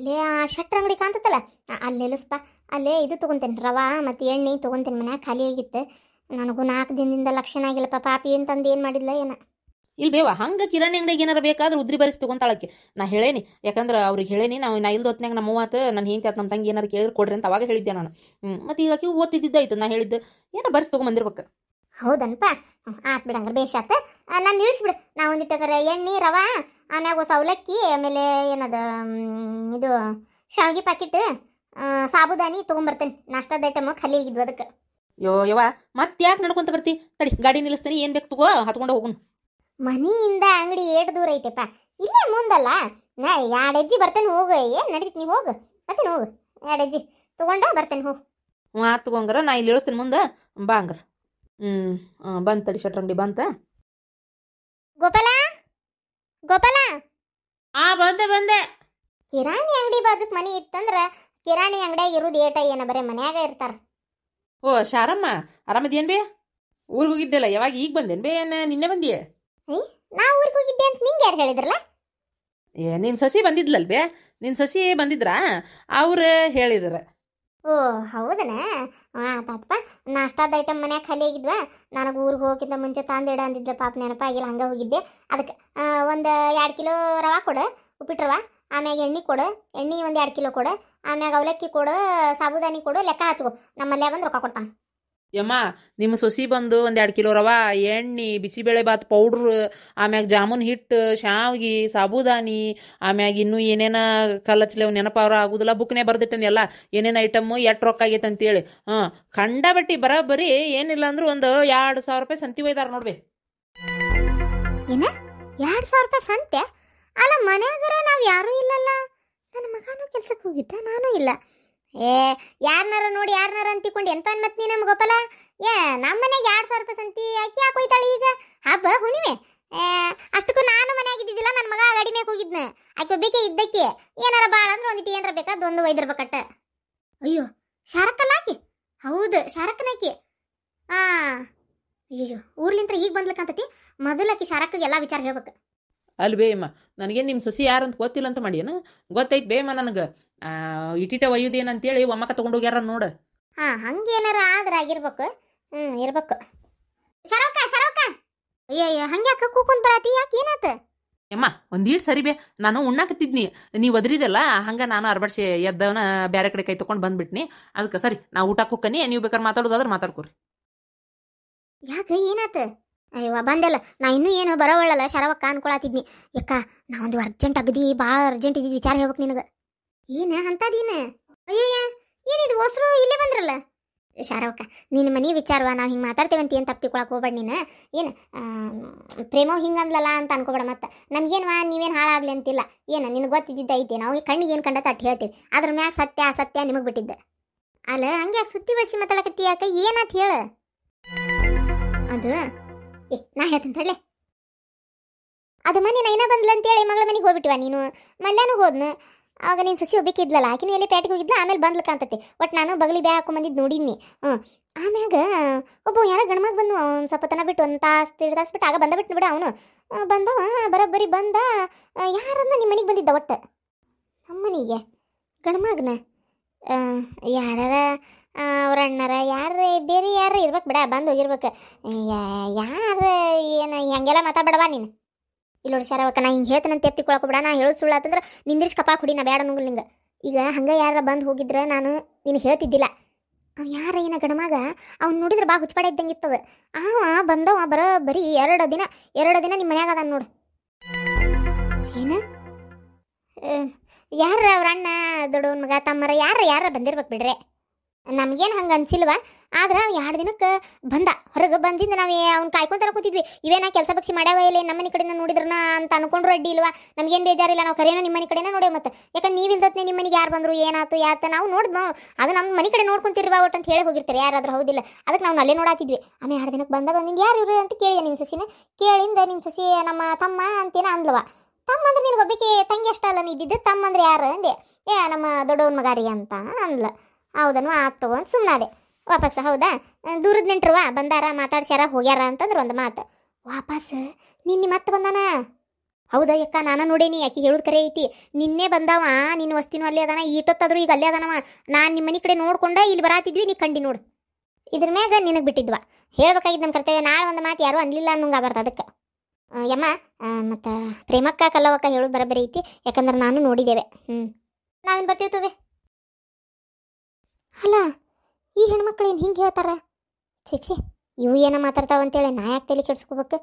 ಅಲ್ಲೇ ಆ ಶಟ್ರ ಅಂಗಡಿ ಕಾಣ್ತತ್ತಲ್ಲ ಅಲ್ಲೆಲ್ಲಸ್ಪ ಅಲ್ಲೇ ಇದು ತೊಗೊಂತೇನೆ ರವಾ ಮತ್ತು ಎಣ್ಣೆ ತೊಗೊಂತೇನೆ ಮನೆ ಖಾಲಿ ಆಗಿತ್ತು ನನಗೂ ನಾಲ್ಕು ದಿನದಿಂದ ಲಕ್ಷಣ ಆಗಿಲ್ಲಪ್ಪ ಪಾಪಿ ಅಂತಂದು ಏನು ಮಾಡಿಲ್ಲ ಏನ ಇಲ್ಲಿ ಬೇವಾ ಹಂಗೆ ಕಿರಾಣಿ ಅಂಗಡಿಗೆ ಏನಾರ ಬೇಕಾದ್ರೆ ಉದ್ರಿ ಬರಿಸಿ ತೊಗೊಂತಾಳಕ್ಕೆ ನಾ ಹೇಳೇನಿ ಯಾಕಂದ್ರೆ ಅವ್ರಿಗೆ ಹೇಳೇನಿ ನಾವು ನಾ ಇಲ್ದ ಹೊತ್ನಾಗ ನಮ್ಮ ಮಾತು ನನ್ನ ಹೆಂಗೆ ಆತು ನಮ್ಮ ತಂಗಿ ಏನಾರು ಕೇಳಿದ್ರೆ ಕೊಡ್ರಿ ಅಂತ ಅವಾಗ ಹೇಳಿದ್ದೆ ನಾನು ಮತ್ತು ಈಗ ಆಕೆ ಓದ್ತಿದ್ದಾಯ್ತು ನಾ ಹೇಳಿದ್ದು ಏನೋ ಬರಿಸಿ ತೊಗೊಂಬಂದಿರ್ಬೇಕು ಹೌದನ್ಪ ಆತ್ ಬಿಡಂಗ್ರೆ ಬೇಷಾತ ನಾನು ನಿಲ್ಲಿಸ್ಬಿಡು ನಾ ಒಂದಿಟ್ಟಾಗ ಎಣ್ಣೆ ರವಾ ಆಮ್ಯಾಗ ಹೊಸ ಅವಲಕ್ಕಿ ಆಮೇಲೆ ಏನದ ಇದು ಶಾವಿಗೆ ಪ್ಯಾಕೆಟ್ ಸಾಬುದಾನಿ ತೊಗೊಂಬರ್ತೇನೆ ನಾಷ್ಟದ ಐಟಮ್ ಖಾಲಿ ಆಗಿದ್ವು ಅದಕ್ಕೆ ಯೋ ಯವ್ವ ಮತ್ತೆ ಯಾಕೆ ನಡ್ಕೊಂತ ಬರ್ತಿ ತಡಿ ಗಾಡಿ ನಿಲ್ಲಿಸ್ತೀನಿ ಏನು ಬೇಕು ತಗೋ ಹತ್ಕೊಂಡು ಹೋಗುನು ಮನೆಯಿಂದ ಅಂಗಡಿ ಏಟ್ ದೂರ ಐತೆಪ್ಪ ಇಲ್ಲೇ ಮುಂದಲ್ಲ ನಾ ಎರಡು ಹೆಜ್ಜೆ ಬರ್ತೇನೆ ಹೋಗು ಏನು ನಡೀತಿ ನೀವು ಹೋಗು ಬರ್ತೇನೆ ಹೋಗು ಎರಡು ಹೆಜ್ಜಿ ತೊಗೊಂಡ ಬರ್ತೇನೆ ಹೋಗು ಹ್ಞೂ ಆತು ನಾ ಇಲ್ಲಿ ಇಳಿಸ್ತೀನಿ ಮುಂದೆ ಬಾ ಹಂಗಾರ ಹ್ಞೂ ಬಂತು ತಡಿ ಶಟ್ರಂಗಡಿ ಬಂತ ಗೋಪಾಲ ಗೋಪಾಲ ಆ ಬಂದೆ ಬಂದೆ ಕಿರಾಣಿ ಅಂಗಡಿ ಬಾಜುಕ್ ಮನಿ ಇತ್ತಂದ್ರ ಕಿರಾಣಿ ಅಂಗಡಿಯಾಗ ಇರುದು ಏಟ ಏನ ಬರೇ ಮನ್ಯಾಗ ಇರ್ತಾರ ಓ ಶಾರಮ್ಮ ಆರಾಮದೇನ್ ಬೇ ಊರಿಗೆ ಹೋಗಿದ್ದೆಲ್ಲ ಯಾವಾಗ ಈಗ ಬಂದೇನ್ ಬೇ ಏನ ನಿನ್ನೆ ಬಂದಿಯ ನಾ ಊರಿಗೆ ಹೋಗಿದ್ದೆ ಅಂತ ನಿಂಗೆ ಯಾರು ಹೇಳಿದ್ರಲ್ಲ ಏ ನಿನ್ ಸೊಸಿ ಬಂದಿದ್ಲಲ್ಬೇ ನಿನ್ ಸೊಸಿ ಬಂದಿದ್ರಾ ಅವ್ರು ಹೇಳಿದ್ರ ಓ ಹೌದನ ನಾ ನಾಷ್ಟಾದ ಐಟಮ್ ಮನ್ಯಾಗ ಖಾಲಿ ಆಗಿದ್ವಾ ನನಗೆ ಊರಿಗೆ ಹೋಗಿದ್ದ ಮುಂಚೆ ತಂದಿಡ ಅಂದಿದ್ದೆ ಪಾಪ ನೆನಪಾಗಿಲ್ಲ ಹಂಗೆ ಹೋಗಿದ್ದೆ ಅದಕ್ಕೆ ಒಂದು ಎರಡು ಕಿಲೋ ರವೆ ಕೊಡು ಉಪ್ಪಿಟ್ಟು ರವೆ ಆಮ್ಯಾಗ ಎಣ್ಣೆ ಕೊಡು ಎಣ್ಣೆ ಒಂದು ಎರಡು ಕಿಲೋ ಕೊಡು ಆಮ್ಯಾಗ ಅವಲಕ್ಕಿ ಕೊಡು ಸಾಬುದಾನಿ ಕೊಡು ಲೆಕ್ಕ ಹಚ್ಕೊ ನಮ್ಮಲ್ಲೇ ಬಂದು ರೊಕ್ಕ ಕೊಡ್ತಾನೆ ಯಮ್ಮ ನಿಮ್ಮ ಸೊಸಿ ಬಂದು ಒಂದೆರಡು ಕಿಲೋ ರವ ಎಣ್ಣೆ ಬಿಸಿಬೇಳೆಬಾತ್ ಪೌಡ್ರ್ ಆಮ್ಯಾಗ ಜಾಮೂನ್ ಹಿಟ್ಟು ಶಾವ್ಗಿ ಸಾಬೂದಾನಿ ಆಮ್ಯಾಗ ಇನ್ನೂ ಏನೇನ ಕಲಚ್ಲೆ ನೆನಪಾರ ಆಗುದಿಲ್ಲ ಬುಕ್ನೇ ಎಲ್ಲ ಏನೇನು ಐಟಮ್ಮು ಎಷ್ಟು ರೊಕ್ಕ ಆಗೈತೆ ಅಂತೇಳಿ ಹಾಂ ಖಂಡ ಬಟ್ಟಿ ಬರಬರಿ ಏನಿಲ್ಲ ಅಂದ್ರೆ ಒಂದು ಎರಡು ಸಾವಿರ ರೂಪಾಯಿ ಸಂತಿ ಒಯ್ದಾರ ನೋಡ್ಬಿ ಏನ ಎರಡು ಸಾವಿರ ರೂಪಾಯಿ ಸಂತೆ ಅಲ್ಲ ಮನೆಯಾಗರ ನಾವು ಯಾರೂ ಇಲ್ಲಲ್ಲ ನನ್ನ ಮಗನೂ ಕೆಲ್ಸಕ್ಕೆ ಹೋಗಿದ್ದ ನಾನು ಇಲ್ಲ ಏ ಯಾರನಾರ ನೋಡಿ ಯಾರನಾರ ಅಂತಿಕೊಂಡು ಎನ್ಪಾನ್ ಮತ್ತೆ ನೀ ನಮ್ಮ ಗೋಪಾಲ ಏ ನಮ್ಮ ಮನೆಗೆ ಎರಡು ಸಾವಿರ ರೂಪಾಯಿ ಸಂತಿ ಅಕ್ಕಿ ಯಾಕೆ ಹೋಯ್ತಾಳೆ ಈಗ ಹಬ್ಬ ಹುಣಿಮೆ ಅಷ್ಟಕ್ಕೂ ನಾನು ಮನೆಯಾಗ ಇದ್ದಿದ್ದಿಲ್ಲ ನನ್ನ ಮಗ ಗಡಿ ಮ್ಯಾಗ ಹೋಗಿದ್ನ ಆಕೆ ಬೇಕೆ ಇದ್ದಕ್ಕೆ ಏನಾರ ಭಾಳ ಅಂದ್ರೆ ಒಂದಿಟ್ಟು ಏನಾರ ಬೇಕಾದ ಒಂದು ಕಟ್ಟ ಅಯ್ಯೋ ಶಾರಕ್ಕಲ್ಲ ಆಕಿ ಹೌದು ಶಾರಕ್ಕನಾಕಿ ಹಾಂ ಅಯ್ಯೋ ಊರ್ಲಿಂತ್ರ ಈಗ ಬಂದ್ಲಕ್ಕಂತತಿ ಮೊದಲಕ್ಕೆ ಆಕಿ ಎಲ್ಲ ವಿಚಾರ ಹೇಳ್ಬೇಕು ಅಲ್ಲಿ ಬೇಮ ನನಗೇನು ನಿಮ್ಮ ಸೊಸಿ ಯಾರು ಅಂತ ಗೊತ್ತಿಲ್ಲ ಅಂತ ಮಾಡ್ಯಾನ ಗೊತ್ತೈತೆ ಬೇಯಮ್ಮ ನನಗೆ ಇಟಿಟ ಒಯ್ಯುದೇನು ಅಂತೇಳಿ ಒಮ್ಮಕ್ಕ ತಗೊಂಡೋಗ್ಯಾರ ನೋಡು ಹಾ ಹಂಗೇನಾರ ಆದ್ರೆ ಆಗಿರ್ಬೇಕು ಹ್ಮ್ ಇರ್ಬೇಕು ಸರೋಕ ಸರೋಕ ಅಯ್ಯಯ್ಯ ಹಂಗ್ಯಾಕ ಕೂಕೊಂಡ್ ಬರತಿ ಯಾಕೆ ಏನಾತ ಯಮ್ಮ ಒಂದೀಡ್ ಸರಿ ಬೇ ನಾನು ಉಣ್ಣಾಕತ್ತಿದ್ನಿ ನೀವು ಒದ್ರಿದಲ್ಲ ಹಂಗೆ ನಾನು ಅರ್ಬಡ್ಸಿ ಎದ್ದವನ ಬೇರೆ ಕಡೆ ಕೈ ತಕೊಂಡ್ ಬಂದ್ಬಿಟ್ನಿ ಅದಕ್ಕೆ ಸರಿ ನಾ ಊಟಕ್ಕೆ ಕುಕ್ಕನಿ ನೀವು ಬೇಕಾದ್ರೆ ಮಾತಾಡೋದಾದ್ರೆ ಮಾತಾಡ್ಕೊರಿ ಯಾಕೆ ಏನಾತ ಅಯ್ಯವ ಬಂದಲ್ಲ ನಾ ಇನ್ನೂ ಏನು ಬರೋವಳ್ಳಲ್ಲ ಶರವಕ್ಕ ಅನ್ಕೊಳತಿದ್ನಿ ಯಕ್ಕ ನಾ ಒಂದು ಅರ್ಜೆಂಟ್ ಅಗದಿ ಭಾಳ ಅರ್ಜೆಂಟ್ ಇದ್ದಿದ್ದು ವಿಚಾರ ಹೇಳ್ಬೇಕು ನಿನಗೆ ಏನು ಅಂತದೀನ ಅಯ್ಯಯ್ಯ ಏನಿದು ಹೊಸರು ಇಲ್ಲೇ ಬಂದ್ರಲ್ಲ ಶಾರವಕ್ಕ ನಿನ್ನ ಮನೆ ವಿಚಾರವಾ ನಾವು ಹಿಂಗೆ ಅಂತ ಏನು ತಪ್ಪು ಹೋಗ್ಬೇಡ ನೀನು ಏನು ಪ್ರೇಮೋ ಹಿಂಗೆ ಅಂದ್ಲಲ್ಲ ಅಂತ ಅನ್ಕೋಬೇಡ ಮತ್ತೆ ವಾ ನೀವೇನು ಹಾಳಾಗ್ಲಿ ಅಂತಿಲ್ಲ ಏನು ನಿನಗೆ ಗೊತ್ತಿದ್ದಿದ್ದ ಐತೆ ನಾವು ಈ ಕಣ್ಣಿಗೆ ಏನು ಕಂಡ ಅಟ್ ಹೇಳ್ತೀವಿ ಅದ್ರ ಮ್ಯಾಗ ಸತ್ಯ ಸತ್ಯ ನಿಮಗೆ ಬಿಟ್ಟಿದ್ದೆ ಅಲ್ಲ ಹಂಗೆ ಸುತ್ತಿ ಬಸಿ ಮಾತಾಡಕತ್ತಿ ಯಾಕೆ ಏನಂತ ಹೇಳು ಅದು ನಾ ಹೇಳ್ತೀನಿ ತಡ್ಲೆ ಅದು ಮನೆ ನೈನಾ ಬಂದ್ಲ ಅಂತೇಳಿ ಮಗಳ ಮನೆಗೆ ಹೋಗ್ಬಿಟ್ವ ನೀನು ಮಲ್ಯಾನು ಹೋದ್ನು ಆಗ ನೀನು ಸುಸಿ ಒಬ್ಬಿಕ್ಕಿದ್ಲಲ್ಲ ಆಕಿನ ಎಲ್ಲಿ ಪ್ಯಾಟಿಗೆ ಹೋಗಿದ್ಲ ಆಮೇಲೆ ಬಂದ್ಲ ಅಂತತಿ ಒಟ್ಟು ನಾನು ಬಗಲಿ ಬ್ಯಾ ಹಾಕೊಂಬಂದಿದ್ದು ನೋಡಿದ್ನಿ ಹ್ಞೂ ಆಮ್ಯಾಗ ಒಬ್ಬ ಯಾರ ಗಣಮಗ ಬಂದು ಅವ್ನು ಸ್ವಲ್ಪ ತನ ಬಿಟ್ಟು ಒಂದು ತಾಸು ತಿರು ತಾಸು ಬಿಟ್ಟು ಆಗ ಬಂದ ಬಿಟ್ಟು ಬಿಡ ಅವನು ಬಂದವ ಬರೋಬ್ಬರಿ ಬಂದ ಯಾರನ್ನ ನಿಮ್ಮ ಮನೆಗೆ ಬಂದಿದ್ದ ಒಟ್ಟು ನಮ್ಮ ಮನೆಗೆ ಯಾರ ಅವ್ರ ಅಣ್ಣರ ಯಾರ ಬೇರೆ ಯಾರು ಇರ್ಬೇಕು ಬಿಡ ಬಂದು ಹೋಗಿರ್ಬೇಕು ಯಾರು ಏನು ಹೆಂಗೆಲ್ಲ ಮಾತಾಡ್ಬೇಡವಾ ನೀನು ಇಲ್ಲ ನೋಡಿ ಶಾರವಕ್ಕ ನಾ ಹಿಂಗೆ ತೆತ್ತಿ ತೆಪ್ತಿಕೊಳಕ್ಕೆ ಬಿಡ ನಾ ಹೇಳೋ ಸುಳ್ಳು ಅಂತಂದ್ರೆ ನಿಂದಿರ್ಸ್ ಕಪಾ ಕುಡಿ ನಾ ಬೇಡ ನುಂಗ್ಲಿಂಗ ಈಗ ಹಂಗೆ ಯಾರ ಬಂದು ಹೋಗಿದ್ರೆ ನಾನು ನೀನು ಹೇಳ್ತಿದ್ದಿಲ್ಲ ಅವ ಯಾರ ಏನ ಗಣಮಾಗ ಅವ್ನು ನೋಡಿದ್ರೆ ಬಾ ಹುಚ್ಚಪಡೆ ಇದ್ದಂಗೆ ಇತ್ತದ ಅವ ಬಂದವ ಬರೋ ಬರೀ ಎರಡು ದಿನ ಎರಡು ದಿನ ನಿಮ್ಮ ಮನ್ಯಾಗ ಅದಾನ ನೋಡು ಏನ ಯಾರ ಅವ್ರ ಅಣ್ಣ ದೊಡ್ಡವನ ಮಗ ತಮ್ಮರ ಯಾರ ಯಾರ ಬಂದಿರ್ಬೇಕು ಬಿಡ್ರಿ ನಮ್ಗೇನು ಹಂಗೆ ಅನ್ಸಿಲ್ವಾ ಆದ್ರೆ ಅವ ಎರಡು ದಿನಕ್ಕೆ ಬಂದ ಹೊರಗೆ ಬಂದಿಂದ ನಾವು ಅವ್ನು ಕಾಯ್ಕೊಂತಾರ ಕೂತಿದ್ವಿ ಇವೇನ ಕೆಲಸ ಪಕ್ಷಿ ಮಾಡ್ಯಾವ ಇಲ್ಲ ನಮ್ಮನೆ ಕಡೆನ ನೋಡಿದ್ರನ ಅಂತ ಅನ್ಕೊಂಡ್ರು ಅಡ್ಡಿ ಇಲ್ವಾ ನಮಗೇನು ಬೇಜಾರಿಲ್ಲ ನಾವು ಕರೆಯೋ ನಿಮ್ಮ ಮನೆ ಕಡೆನ ನೋಡಿ ಮತ್ತೆ ಯಾಕಂದ್ರೆ ನೀವು ಇಲ್ದತ್ತೆ ನಿಮ್ಮ ಯಾರು ಬಂದರು ಏನಾಯ್ತು ಯಾತ ನಾವು ನೋಡಿದ್ವು ಅದು ನಮ್ಮ ಮನೆ ಕಡೆ ನೋಡ್ಕೊಂತಿರ್ವ ಒಟ್ಟು ಅಂತ ಹೇಳಿ ಹೋಗಿರ್ತಾರೆ ಯಾರಾದ್ರೂ ಹೌದಿಲ್ಲ ಅದಕ್ಕೆ ನಾವು ಅಲ್ಲೇ ನೋಡಾತಿದ್ವಿ ಆಮೇಲೆ ಎರಡು ದಿನಕ್ಕೆ ಬಂದ ಬಂದಿಂದ ಯಾರು ಇವರು ಅಂತ ಕೇಳಿದೆ ನಿನ್ನ ಸುಸಿನ ಕೇಳಿಂದ ನಿನ್ನ ಸಸಿ ನಮ್ಮ ತಮ್ಮ ಅಂತೇನ ಅಂದ್ಲವ ತಮ್ಮ ಅಂದ್ರೆ ಒಬ್ಬಕ್ಕೆ ತಂಗಿ ಅಷ್ಟಲ್ಲ ನೀ ಇದ್ದಿದ್ದು ತಮ್ಮ ಅಂದ್ರೆ ಯಾರು ಅಂದೆ ಏ ನಮ್ಮ ದೊಡ್ಡವನ ಮಗಾರಿ ಅಂತ ಅಂದ್ಲ ಹೌದನು ಆತು ಅಂತ ಸುಮ್ಮನಾದೆ ವಾಪಸ್ ಹೌದಾ ದೂರದ ನೆಂಟ್ರವ ಬಂದಾರ ಮಾತಾಡ್ಸ್ಯಾರ ಹೋಗ್ಯಾರ ಅಂತಂದ್ರೆ ಒಂದು ಮಾತು ವಾಪಸ್ ನಿನ್ನೆ ಮತ್ತೆ ಬಂದಾನ ಹೌದಾ ಯಕ್ಕ ನಾನು ನೋಡೇನಿ ಯಾಕೆ ಹೇಳೋದು ಕರೆ ಐತಿ ನಿನ್ನೆ ಬಂದಾವ ನಿನ್ನ ವಸ್ತಿನೂ ಅಲ್ಲೇ ಅದಾನ ಈಟೊತ್ತಾದ್ರೂ ಈಗ ಅಲ್ಲೇ ಅದಾನವ ನಾನು ನಿಮ್ಮ ಮನೆ ಕಡೆ ನೋಡ್ಕೊಂಡ ಇಲ್ಲಿ ಬರಾತಿದ್ವಿ ನೀ ಕಂಡಿ ನೋಡು ಇದ್ರ ಮ್ಯಾಗ ನಿನಗೆ ಬಿಟ್ಟಿದ್ವ ಹೇಳ್ಬೇಕಾಗಿದ್ದು ನಮ್ಮ ಕರ್ತವ್ಯ ನಾಳೆ ಒಂದು ಮಾತು ಯಾರು ಅನ್ಲಿಲ್ಲ ಅನ್ನೋಂಗೆ ಬರ್ತ ಅದಕ್ಕೆ ಯಮ್ಮ ಮತ್ತು ಪ್ರೇಮಕ್ಕ ಕಲ್ಲವಕ್ಕ ಹೇಳೋದು ಬರಬರಿ ಐತಿ ಯಾಕಂದ್ರೆ ನಾನು ನೋಡಿದ್ದೇವೆ ಹ್ಞೂ ನಾವೇನು ಬರ್ತೀವಿ ತೂವೆ ಅಲ್ಲ ಈ ಹೆಣ್ಮಕ್ಳು ಏನು ಹಿಂಗೆ ಹೇಳ್ತಾರೆ ಛಿಚಿ ಇವು ಮಾತಾಡ್ತಾವ ಅಂತೇಳಿ ನಾ ಯಾಕೆ ತಲೆ ಕೆಡ್ಸ್ಕೋಬೇಕು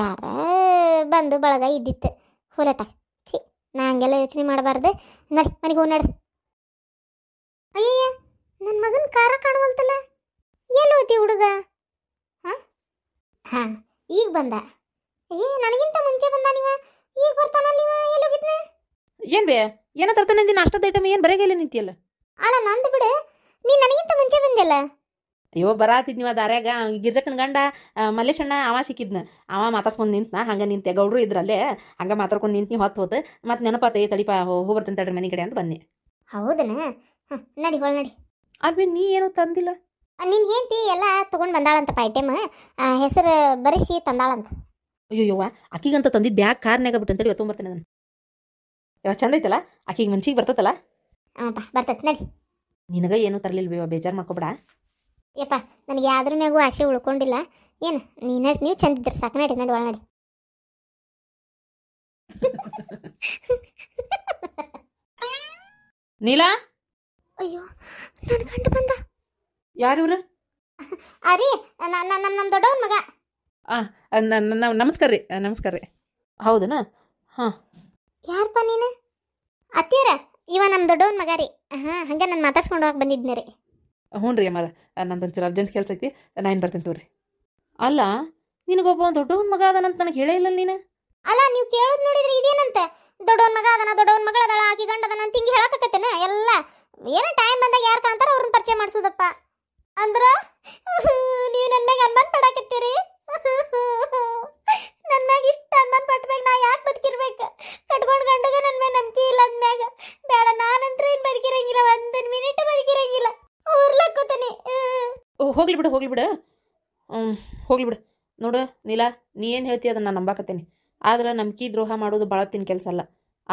ಯಾರ ಬಂದು ಬಳಗ ಇದ್ದಿತ್ತು ಹೊಲತ ಛಿ ನಾ ಹಂಗೆಲ್ಲ ಯೋಚನೆ ಮಾಡಬಾರ್ದು ನಡಿ ಮನೆಗೆ ಹೋಗಿ ನಡ್ರಿ ಅಯ್ಯಯ್ಯ ನನ್ನ ಮಗನ ಖಾರ ಕಾಣುವಂತಲ್ಲ ಎಲ್ಲಿ ಹೋತಿ ಹುಡುಗ ಹಾಂ ಹಾಂ ಈಗ ಬಂದ ಏ ನನಗಿಂತ ಮುಂಚೆ ಬಂದ ನೀವ ಈಗ ಬರ್ತಾನಲ್ಲ ನೀವ ಎಲ್ಲಿ ಹೋಗಿದ್ನ ಏನ್ ಬೇ ಏನೋ ತರ್ತಾನೆ ಅಂದಿನ ಅಷ್ಟದ ಐಟಮ್ ಏನು ಬರೆಗೆ ನಿಂತಿಯಲ್ಲ ಅಲ್ಲ ನಂದು ಬಿಡೆ ನೀ ನನಗಿಂತ ಮುಂಚೆ ಬಂದೆಲ್ಲ ಅಯ್ಯೋ ನೀವು ದಾರ್ಯಾಗ ಗಿರ್ಜಕನ ಗಂಡ ಮಲ್ಲೇಶಣ್ಣ ಅವ ಸಿಕ್ಕಿದ್ನ ಅವ ಮಾತಾಡ್ಸ್ಕೊಂಡು ನಿಂತ ಹಂಗ ನಿಂತೆ ಗೌಡ್ರು ಇದ್ರಲ್ಲೇ ಹಂಗೆ ಮಾತಾಡ್ಕೊಂಡು ನಿಂತಿ ಹೊತ್ತು ಹೋತು ಮತ್ತೆ ನೆನಪಾತ ತಡಿಪ ಹೋಗಿ ಬರ್ತೀನಿ ತಡ್ರಿ ಮನೆ ಕಡೆ ಅಂತ ಬನ್ನಿ ಹೌದನ ನಡಿ ಹೊಳ್ ನಡಿ ಅಲ್ವೇ ನೀ ಏನು ತಂದಿಲ್ಲ ನಿನ್ನ ಹೇಂತಿ ಎಲ್ಲ ತಗೊಂಡ್ ಬಂದಾಳಂತಪ್ಪ ಐಟಮ್ ಹೆಸರು ಬರಿಸಿ ತಂದಾಳಂತ ಅಯ್ಯೋ ಯವ್ವ ಅಕ್ಕಿಗಂತ ತಂದಿದ್ದು ಬ್ಯಾಗ್ ಕಾರ್ನಾಗ ಬಿಟ್ಟಂತೇಳಿ ಇವತ್ತು ಬರ್ತೇನೆ ನಾನು ಯಾವ ಚಂದ ಐತಲ್ಲ ಅಕ್ಕಿಗೆ ಮನ್ಸಿಗೆ ಬರ್ತೈತಲ್ಲ ಹಾಂ ಬರ್ತೈತೆ ನಡಿ ನಿನಗ ಏನು ತರಲಿಲ್ವ ಬೇಜಾರು ಮಾಡ್ಕೊಬೇಡ ಯಪ್ಪ ನನಗೆ ಯಾವ್ದ್ರ ಮ್ಯಾಗೂ ಆಸೆ ಉಳ್ಕೊಂಡಿಲ್ಲ ಏನು ನೀ ನೀವು ಚಂದ ಸಾಕು ನಡಿ ನಡಿ ಒಳ ನಡಿ ನೀಲಾ ಅಯ್ಯೋ ನನ್ನ ಕಂಡು ಬಂದ ಯಾರಿವ್ರು ಅರಿ ನಮ್ಮ ನಮ್ಮ ದೊಡ್ಡವ್ ಮಗ ಆ ನಮಸ್ಕಾರ ರೀ ನಮಸ್ಕಾರ ರೀ ಹೌದನಾ ಹಾಂ ಯಾರಪ್ಪ ನೀನು ಅತ್ತೀರ ಇವ ನಮ್ಮ ದೊಡ್ಡವ್ ಮಗ ರೀ ಹಾಂ ಹಂಗೆ ನಾನು ಮಾತಾಡ್ಸ್ಕೊಂಡು ಹೋಗಿ ಬಂದಿದ್ನೆ ರೀ ಹ್ಞೂ ರೀ ನಂದು ಒಂಚೂರು ಅರ್ಜೆಂಟ್ ಕೆಲಸ ಐತಿ ನಾನು ಬರ್ತೇನೆ ತೋರಿ ಅಲ್ಲ ನಿನಗೊಬ್ಬ ಒಂದು ದೊಡ್ಡವನ ಮಗ ಅದಾನಂತ ನನಗೆ ಹೇಳೇ ಇಲ್ಲ ನೀನು ಅಲ್ಲ ನೀವು ಕೇಳೋದು ನೋಡಿದ್ರೆ ಇದೇನಂತೆ ದೊಡ್ಡವನ ಮಗ ಅದನ ದೊಡ್ಡವನ ಮಗಳ ಅದಳ ಆಗಿ ಗಂಡ ಅದನ ಅಂತ ಹಿಂಗೆ ಎಲ್ಲ ಏನು ಟೈಮ್ ಬಂದಾಗ ಯಾರು ಕಾಣ್ತಾರ ಅವ್ರನ್ನ ಪರಿಚಯ ಮಾಡಿಸೋದಪ್ಪ ಅಂದ್ರೆ ನೀವು ನನ್ನ ಮ್ಯಾಗ ಅನುಮಾನ ಪಡಾಕತ್ತೀರಿ ಹೋಗ್ಲಿ ಬಿಡು ಹೋಗ್ಲಿ ಬಿಡು ಹೋಗ್ಲಿ ಬಿಡು ನೋಡು ನೀಲ ನೀ ಏನು ಹೇಳ್ತೀಯ ಅದನ್ನು ನಾನು ನಂಬಾಕತ್ತೇನೆ ಆದ್ರೆ ನಂಬಿಕೆ ದ್ರೋಹ ಮಾಡೋದು ಭಾಳ ತಿನ್ ಕೆಲಸ ಅಲ್ಲ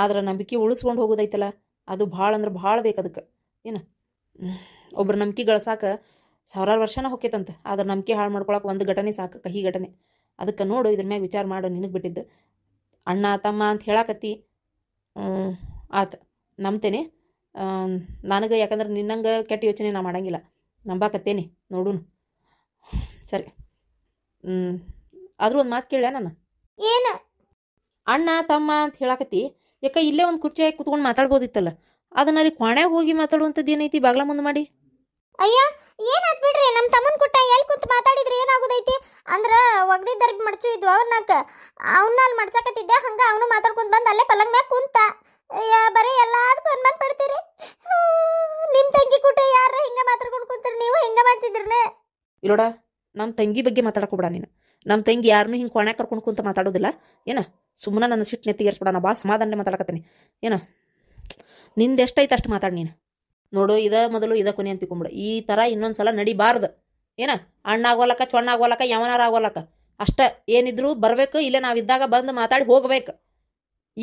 ಆದ್ರೆ ನಂಬಿಕೆ ಉಳಿಸ್ಕೊಂಡು ಹೋಗೋದೈತಲ್ಲ ಅದು ಭಾಳ ಅಂದ್ರೆ ಭಾಳ ಬೇಕು ಅದಕ್ಕೆ ಏನು ಒಬ್ರ ನಂಬಿಕೆ ಗಳಿಸಾಕೆ ಸಾವಿರಾರು ವರ್ಷನ ಹೊಕ್ಕೈತಂತೆ ಆದ್ರೆ ನಂಬಿಕೆ ಹಾಳು ಮಾಡ್ಕೊಳಕ್ಕೆ ಒಂದು ಘಟನೆ ಸಾಕು ಕಹಿ ಘಟನೆ ಅದಕ್ಕೆ ನೋಡು ಇದ್ರ ಮ್ಯಾಗ ವಿಚಾರ ಮಾಡು ನಿನಗೆ ಬಿಟ್ಟಿದ್ದು ಅಣ್ಣ ತಮ್ಮ ಅಂತ ಹೇಳಾಕತ್ತಿ ಆತ ನಂಬ್ತೇನೆ ನನಗೆ ಯಾಕಂದ್ರೆ ನಿನ್ನಂಗೆ ಕೆಟ್ಟ ಯೋಚನೆ ನಾ ಮಾಡಂಗಿಲ್ಲ ನಂಬಾಕತ್ತೇನಿ ನೋಡೂನು ಸರಿ ಆದರೂ ಒಂದು ಮಾತು ಕೇಳ ನಾನು ಏನು ಅಣ್ಣ ತಮ್ಮ ಅಂತ ಹೇಳಾಕತ್ತಿ ಯಾಕ ಇಲ್ಲೇ ಒಂದು ಕುರ್ಚಿ ಹಾಕಿ ಕುತ್ಕೊಂಡು ಮಾತಾಡ್ಬೋದಿತ್ತಲ್ಲ ಅದನ್ನ ಅಲ್ಲಿ ಕ್ವಾಣ್ಯಾಗ ಹೋಗಿ ಮಾತಾಡುವಂಥದ್ದು ಏನೈತಿ ಬಾಗ್ಲ ಮುಂದೆ ಮಾಡಿ ಅಯ್ಯ ಏನಾತ್ ಬಿಡ್ರಿ ನಮ್ಮ ತಮ್ಮನ ಕೊಟ್ಟ ಎಲ್ಲಿ ಕುಂತು ಮಾತಾಡಿದ್ರೆ ಏನಾಗೋದೈತಿ ಅಂದ್ರೆ ಒಗ್ದಿದ್ದರ್ಗೆ ಮಡ್ಚು ಇದ್ವು ಅವನ್ನಾಕ ಅವನ್ನ ಅಲ್ಲಿ ಮಡ್ಸಕತ್ತಿದ್ದೆ ಹಂಗೆ ಅವನು ಮಾತಾಡ್ಕೊಂಡು ಬಂದು ಅಲ್ಲೇ ಪಲಂಗ ಕುಂತ ಬರೀ ಎಲ್ಲದಕ್ಕೂ ಅನುಮಾನ ಪಡ್ತೀರಿ ನಿಮ್ಮ ತಂಗಿ ಕೂಟ ಯಾರು ಹಿಂಗೆ ಮಾತಾಡ್ಕೊಂಡು ನೀವು ಹಿಂಗೆ ಮಾಡ್ತಿದ್ರನೆ ಇಲ್ಲೋಡ ನಮ್ಮ ತಂಗಿ ಬಗ್ಗೆ ಮಾತಾಡಕೋಬೇಡ ನೀನು ನಮ್ಮ ತಂಗಿ ಯಾರನ್ನೂ ಹಿಂಗೆ ಕೊಣೆ ಕರ್ಕೊಂಡು ಕುಂತ ಮಾತಾಡೋದಿಲ್ಲ ಏನ ಸುಮ್ಮನೆ ನನ್ನ ಸಿಟ್ಟು ನೆತ್ತಿಗೇರಿಸ್ಬೇಡ ನಾ ಭಾಳ ಸಮಾಧಾನ ಮಾತಾಡಕತ್ತೀನಿ ಏನ ನಿಂದ ಎಷ್ಟೈತೆ ಅಷ್ಟು ಮಾತಾಡಿ ನೀನು ನೋಡು ಇದ ಮೊದಲು ಇದ ಕೊನೆ ಅಂತ ತಿಳ್ಕೊಂಬಿಡು ಈ ಥರ ಇನ್ನೊಂದು ಸಲ ನಡಿಬಾರ್ದು ಏನ ಚೊಣ್ಣ ಚೊಣ್ಣಾಗೋಲಕ್ಕ ಯಾವನಾರ ಆಗೋಲಕ್ಕ ಅಷ್ಟ ಏನಿದ್ರು ಬರಬೇಕು ಇಲ್ಲೇ ನಾವಿದ್ದಾಗ ಬಂದು ಮಾತಾಡಿ ಹೋಗ್ಬೇಕು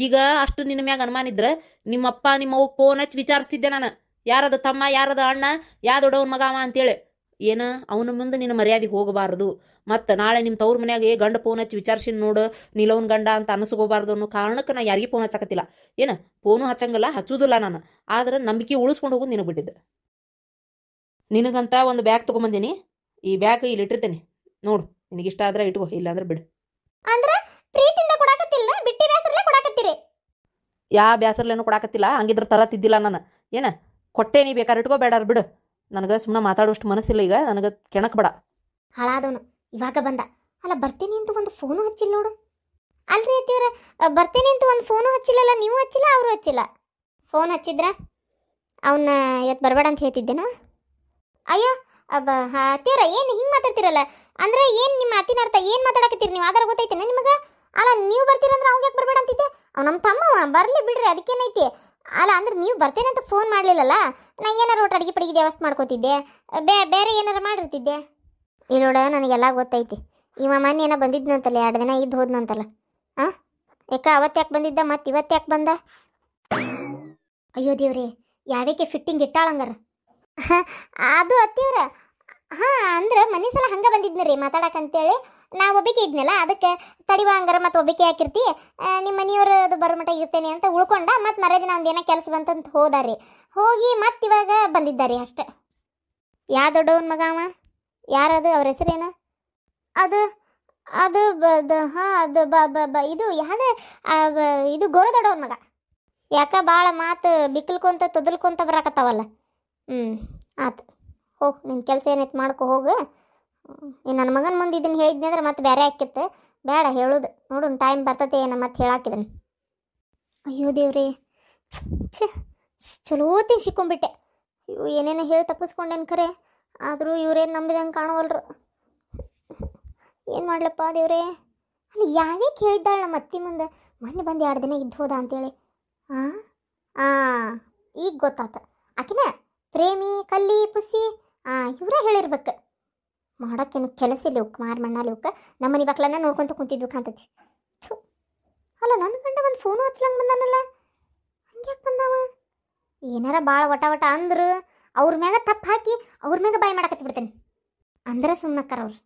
ಈಗ ಅಷ್ಟು ನಿನ್ನ ಮ್ಯಾಗ ಅನುಮಾನ ಇದ್ರ ನಿಮ್ಮಪ್ಪ ನಿಮ್ಮವ್ ಫೋನ್ ಹಚ್ಚಿ ವಿಚಾರಿಸ್ತಿದ್ದೆ ನಾನು ಯಾರದ ತಮ್ಮ ಯಾರದ ಅಣ್ಣ ಯಾ ದೊಡ್ಡವ್ನ ಮಗ ಅಂತೇಳಿ ಏನ ಅವನ ಮುಂದೆ ನಿನ್ನ ಮರ್ಯಾದೆ ಹೋಗಬಾರದು ಮತ್ತು ನಾಳೆ ನಿಮ್ಮ ತವ್ರ ಮನ್ಯಾಗ ಏ ಗಂಡ ಫೋನ್ ಹಚ್ಚಿ ವಿಚಾರಿಸಿ ನೋಡು ನೀಲವನ್ ಗಂಡ ಅಂತ ಅನಿಸ್ಕೋಬಾರ್ದು ಅನ್ನೋ ಕಾರಣಕ್ಕೆ ನಾ ಯಾರಿಗೂ ಫೋನ್ ಹಚ್ಚಕತ್ತಿಲ್ಲ ಏನ ಫೋನು ಹಚ್ಚಂಗಲ್ಲ ಹಚ್ಚುದಿಲ್ಲ ನಾನು ಆದ್ರೆ ನಂಬಿಕೆ ಉಳಿಸ್ಕೊಂಡು ಹೋಗುದು ನಿನಗೆ ಬಿಟ್ಟಿದ್ದೆ ನಿನಗಂತ ಒಂದು ಬ್ಯಾಗ್ ತೊಗೊಂಬಂದೀನಿ ಈ ಬ್ಯಾಗ್ ಇಲ್ಲಿ ಇಟ್ಟಿರ್ತೇನೆ ನೋಡು ನಿನಗಿಷ್ಟ ಆದ್ರೆ ಇಟ್ಕೋ ಇಲ್ಲಾಂದ್ರೆ ಬಿಡು ಅಂದ್ರೆ ಪ್ರೀತಿಯಿಂದ ಕೊಡಕತ್ತಿಲ್ಲ ಬಿಟ್ಟಿ ಬೇಸರ ಯಾ ಬ್ಯಾಸರ್ಲೇನು ಕೊಡಾಕತ್ತಿಲ್ಲ ಹಂಗಿದ್ರೆ ತರ ನಾನು ಏನು ಕೊಟ್ಟೆ ನೀ ಇಟ್ಕೋ ಬೇಡ ಬಿಡು ನನಗೆ ಸುಮ್ಮನೆ ಮಾತಾಡುವಷ್ಟು ಮನಸ್ಸಿಲ್ಲ ಈಗ ನನಗೆ ಕೆಣಕ್ ಬೇಡ ಹಾಳಾದವನು ಇವಾಗ ಬಂದ ಅಲ್ಲ ಬರ್ತೀನಿ ಅಂತ ಒಂದು ಫೋನು ಹಚ್ಚಿಲ್ಲ ನೋಡು ಅಲ್ರಿ ಅತ್ತಿಯವ್ರ ಬರ್ತೀನಿ ಅಂತ ಒಂದು ಫೋನು ಹಚ್ಚಿಲ್ಲಲ್ಲ ನೀವು ಹಚ್ಚಿಲ್ಲ ಅವರು ಹಚ್ಚಿಲ್ಲ ಫೋನ್ ಹಚ್ಚಿದ್ರ ಅವನ್ನ ಇವತ್ತು ಬರಬೇಡ ಅಂತ ಹೇಳ್ತಿದ್ದೇನ ಅಯ್ಯೋ ಅಬ್ಬ ಅತ್ತಿಯವ್ರ ಏನು ಹಿಂಗೆ ಮಾತಾಡ್ತಿರಲ್ಲ ಅಂದ್ರೆ ಏನು ನಿಮ್ಮ ಅತ್ತಿನ ಅರ್ಥ ಏನು ಮಾತಾಡಕತ್ತೀರಿ ನೀವು ಆಧಾರ ಗೊತ್ತೈತೆ ನಿಮಗೆ ಅಲ್ಲ ನೀವು ಬರ್ತೀರಂದ್ರೆ ಅವ್ಗೆ ಯಾಕೆ ಬರಬೇಡ ಅಂತಿದ್ದೆ ಅವ್ ನಮ್ಮ ತಮ್ಮ ಬರಲಿ ಬಿಡ್ರಿ ಅದಕ್ಕೇನೈತಿ ಅಲ್ಲ ಅಂದ್ರೆ ನೀವು ಬರ್ತೇನೆ ಅಂತ ಫೋನ್ ಮಾಡಲಿಲ್ಲಲ್ಲ ನಾ ಏನಾರು ಒಟ್ಟು ಅಡುಗೆ ಪಡಿಗೆ ವ್ಯವಸ್ಥೆ ಮಾಡ್ಕೋತಿದ್ದೆ ಬೇ ಬೇರೆ ಏನಾರು ಮಾಡಿರ್ತಿದ್ದೆ ನೋಡ ನನಗೆಲ್ಲ ಗೊತ್ತೈತಿ ಇವ ಮೊನ್ನೆ ಏನೋ ಬಂದಿದ್ನಂತಲ್ಲ ಎರಡು ದಿನ ಇದ್ದು ಹೋದ್ನಂತಲ್ಲ ಹಾಂ ಯಾಕೆ ಅವತ್ತು ಯಾಕೆ ಬಂದಿದ್ದ ಮತ್ತೆ ಇವತ್ತು ಯಾಕೆ ಬಂದ ಅಯ್ಯೋ ದೇವ್ರಿ ಯಾವ್ಯಾಕೆ ಫಿಟ್ಟಿಂಗ್ ಇಟ್ಟಾಳಂಗಾರ ಅದು ಅತ್ತೀವ್ರ ಹಾಂ ಅಂದ್ರೆ ಮನೆ ಸಲ ಹಂಗೆ ಬಂದಿದ್ನ ರೀ ಮಾತಾಡಕಂತೇಳಿ ನಾ ಒಬ್ಬಿಕೆ ಇದ್ನಲ್ಲ ಅದಕ್ಕೆ ಹಂಗಾರ ಮತ್ತೆ ಒಬ್ಬಿಕೆ ಹಾಕಿರ್ತಿ ನಿಮ್ಮ ಮನೆಯವರು ಅದು ಬರೋ ಇರ್ತೇನೆ ಅಂತ ಉಳ್ಕೊಂಡ ಮತ್ತು ಮರದಿನ ಒಂದೇನ ಕೆಲಸ ಬಂತಂತ ಹೋದಾರಿ ಹೋಗಿ ಮತ್ತೆ ಇವಾಗ ಬಂದಿದ್ದಾರೆ ಅಷ್ಟೆ ಯಾ ದೊಡ್ಡವನ ಮಗ ಅವ ಯಾರದು ಅವ್ರ ಹೆಸರೇನು ಅದು ಅದು ಬ ಅದು ಬ ಬ ಇದು ಯಾವುದೇ ಇದು ಗೋರ ದೊಡ್ಡವನ ಮಗ ಯಾಕ ಭಾಳ ಮಾತು ಬಿಕ್ಕಲ್ಕೊಂತ ತೊದಲ್ಕೊಂತ ಬರಾಕತ್ತಾವಲ್ಲ ಹ್ಞೂ ಆತು ಹೋ ನಿನ್ನ ಕೆಲಸ ಏನೈತೆ ಮಾಡ್ಕೊ ಹೋಗು ಈ ನನ್ನ ಮಗನ ಮುಂದೆ ಇದನ್ನು ಹೇಳಿದ್ನಿ ಅಂದ್ರೆ ಮತ್ತೆ ಬೇರೆ ಆಕಿತ್ತು ಬೇಡ ಹೇಳೋದು ನೋಡು ಟೈಮ್ ಬರ್ತೈತೆ ಏನೋ ಮತ್ತೆ ಹೇಳಾಕಿದನು ಅಯ್ಯೋ ದೇವ್ರಿ ಚಲೋ ತಿನ್ ಸಿಕ್ಕೊಂಬಿಟ್ಟೆ ಇವು ಏನೇನೋ ಹೇಳಿ ತಪ್ಪಿಸ್ಕೊಂಡೇನು ಖರೆ ಆದರೂ ಇವ್ರೇನು ನಂಬಿದಂಗೆ ಕಾಣುವಲ್ರು ಏನು ಮಾಡ್ಲಪ್ಪ ದೇವ್ರೇ ಅಲ್ಲಿ ಯಾವೇ ಕೇಳಿದ್ದಾಳ ನಮ್ಮ ಮುಂದೆ ಮೊನ್ನೆ ಬಂದು ಎರಡು ದಿನ ಇದ್ದು ಹೋದ ಅಂತೇಳಿ ಹಾಂ ಹಾಂ ಈಗ ಗೊತ್ತಾತ ಆಕಿನ ಪ್ರೇಮಿ ಕಲ್ಲಿ ಪುಸಿ ಹಾಂ ಇವರೇ ಹೇಳಿರ್ಬೇಕು ಮಾಡೋಕ್ಕೇನು ಕೆಲಸ ಇಲ್ಲ ಉಕ್ಕ ಮಾರು ಮಣ್ಣಲ್ಲಿ ಉಕ್ಕ ನಮ್ಮನೆ ಬಾಕ್ಲನ್ನ ನೋಡ್ಕೊಂತ ಕುಂತಿದ್ವು ಕಾಂತತಿ ಥೂ ಅಲ್ಲ ನನ್ನ ಗಂಡ ಒಂದು ಫೋನು ಹಚ್ಲಂಗೆ ಬಂದಾನಲ್ಲ ಹಂಗ್ಯಾಕೆ ಬಂದಾವ ಏನಾರ ಭಾಳ ವಟ ವಟ ಅಂದ್ರೆ ಅವ್ರ ಮ್ಯಾಗ ತಪ್ಪು ಹಾಕಿ ಅವ್ರ ಮ್ಯಾಗ ಬಾಯ್ ಮಾಡಕತ್ತಿ ಬಿಡ್ತೇನೆ ಅಂದ್ರೆ ಸುಮ್ಮನಕ್ಕಾರ ಅವ್ರು